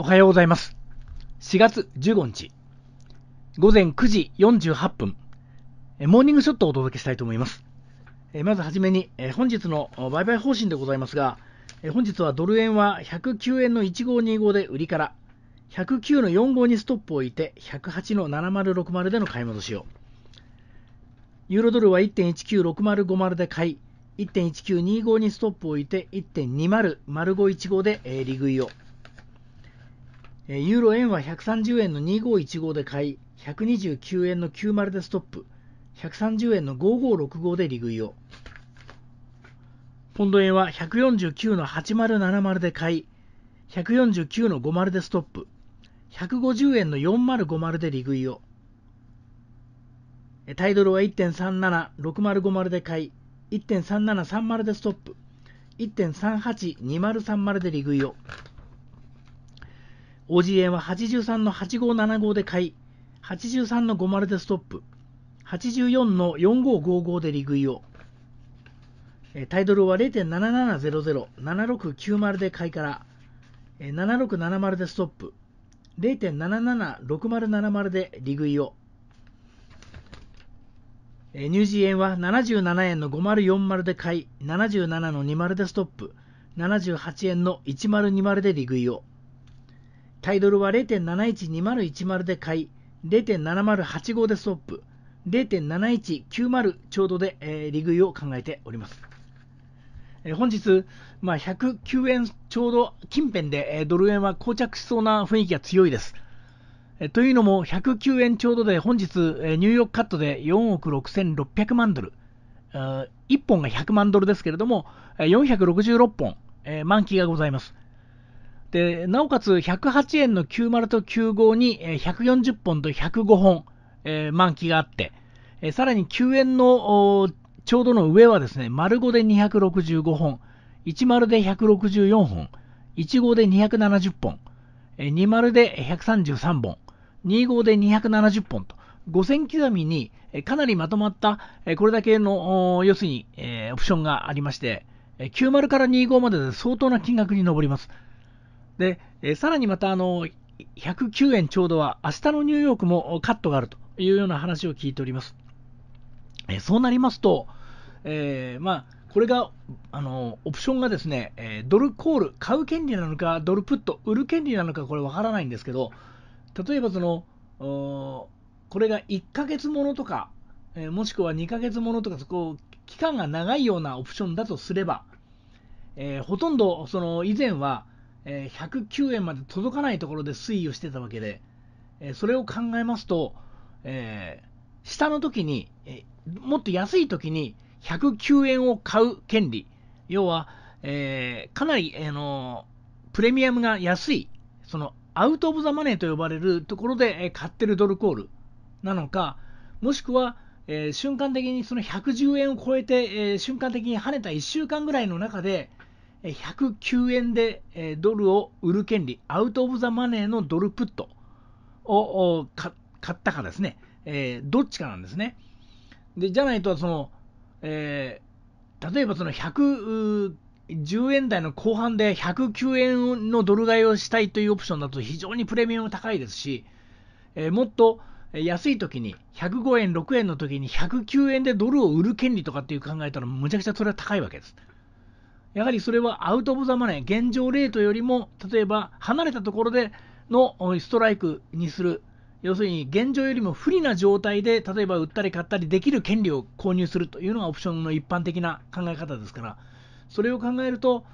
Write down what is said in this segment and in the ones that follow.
おはようございます。4月15日、午前9時48分、モーニングショットをお届けしたいと思います。まずはじめに、本日の売買方針でございますが、本日はドル円は109円の1525で売りから、109の45にストップを置いて、108の7060での買い戻しを。ユーロドルは1.196050で買い、1.1925にストップを置いて、1.200515で利食いを。ユーロ円は130円の2515で買い、129円の90でストップ、130円の5565で利食いを。ポンド円は149の8070で買い、149の50でストップ、150円の4050で利食いを。タイドルは1.37650 0で買い、1.3730でストップ、1.382030で利食いを。OG 円は83の8575で買い、83の50でストップ、84の4555でリグイを、タイトルは0.7700、7690で買いから、7670でストップ、0.776070でリグイを、ニュージーエンは77円の5040で買い、77の20でストップ、78円の1020でリグイを、タイドルは0.712010で買い、0.7085でストップ、0.7190ちょうどで、えー、利食いを考えております。えー、本日、まあ、109円ちょうど近辺で、えー、ドル円は膠着しそうな雰囲気が強いです。えー、というのも、109円ちょうどで本日、えニューヨークカットで4億6600万ドル、1本が100万ドルですけれども、466本、え満期がございます。でなおかつ108円の90と95に140本と105本、えー、満期があって、えー、さらに9円のちょうどの上はですね、丸5で265本、1丸で164本、1号で270本、2丸で133本、2号で270本と、5000刻みにかなりまとまった、これだけの、要するに、えオプションがありまして、90から25までで相当な金額に上ります。で、えさらにまたあの109円ちょうどは明日のニューヨークもカットがあるというような話を聞いております。えそうなりますと、えー、まあ、これがあのオプションがですね、えドルコール、買う権利なのか、ドルプット、売る権利なのか、これわからないんですけど、例えばその、これが1ヶ月ものとか、えもしくは2ヶ月ものとか、こう期間が長いようなオプションだとすれば、えー、ほとんどその以前は、え109円まで届かないところで推移をしてたわけで、えそれを考えますと、えー、下の時に、えもっと安い時に109円を買う権利、要は、えかなり、えのプレミアムが安い、そのアウト・オブ・ザ・マネーと呼ばれるところで、え買ってるドルコールなのか、もしくは、え瞬間的にその110円を超えて、え瞬間的に跳ねた1週間ぐらいの中で、109円でドルを売る権利、アウト・オブ・ザ・マネーのドルプットを買ったかですね、えどっちかなんですね。でじゃないとその、えー、例えばその110円台の後半で109円のドル買いをしたいというオプションだと非常にプレミアム高いですし、えー、もっと安い時に105円、6円の時に109円でドルを売る権利とかっていう考えたらむちゃくちゃそれは高いわけです。やはりそれはアウト・オブ・ザ・マネー、現状レートよりも、例えば離れたところでのストライクにする、要するに現状よりも不利な状態で、例えば売ったり買ったりできる権利を購入するというのがオプションの一般的な考え方ですから、それを考えると、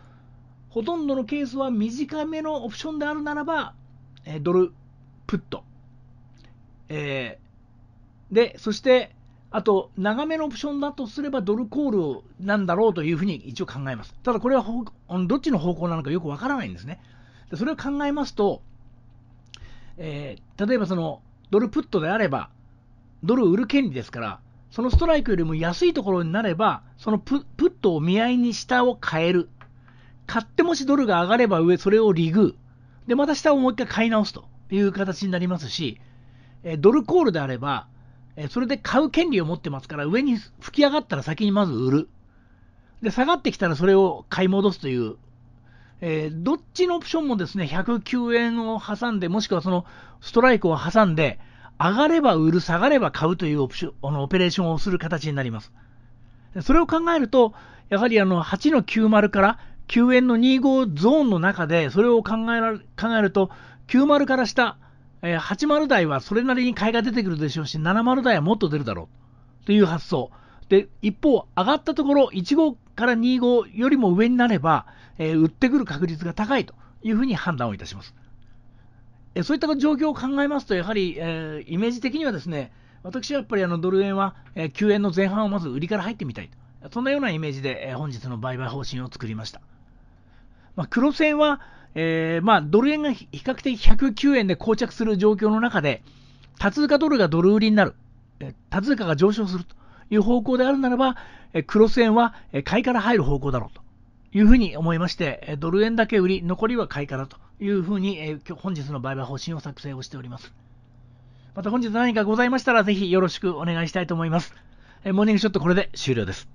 ほとんどのケースは短めのオプションであるならば、ドルプット、えー、で、そしてあと、長めのオプションだとすればドルコールなんだろうというふうに一応考えます。ただ、これはどっちの方向なのかよくわからないんですね。それを考えますと、えー、例えばそのドルプットであれば、ドル売る権利ですから、そのストライクよりも安いところになれば、そのプットを見合いに下を変える。買ってもしドルが上がれば上、それをリグ。で、また下をもう一回買い直すという形になりますし、えー、ドルコールであれば、えそれで買う権利を持ってますから、上に吹き上がったら先にまず売る。で、下がってきたらそれを買い戻すという、えー、どっちのオプションもですね、109円を挟んで、もしくはそのストライクを挟んで、上がれば売る、下がれば買うというオプション、あのオペレーションをする形になります。それを考えると、やはりあの8の90から9円の25ゾーンの中で、それを考えら考えると、90から下、えー、80台はそれなりに買いが出てくるでしょうし、70台はもっと出るだろうという発想。で、一方、上がったところ、1号から2号よりも上になれば、えー、売ってくる確率が高いというふうに判断をいたします。えー、そういった状況を考えますと、やはり、えイメージ的にはですね、私はやっぱりあのドル円は、え9円の前半をまず売りから入ってみたいと。そんなようなイメージで、え本日の売買方針を作りました。まあ、黒線は、えー、まあ、ドル円が比較的109円で膠着する状況の中で、多通貨ドルがドル売りになる、多通貨が上昇するという方向であるならば、クロス円は買いから入る方向だろうというふうに思いまして、ドル円だけ売り、残りは買いからというふうに、本日の売買方針を作成をしております。また本日何かございましたら、ぜひよろしくお願いしたいと思います。モーニングショットこれで終了です。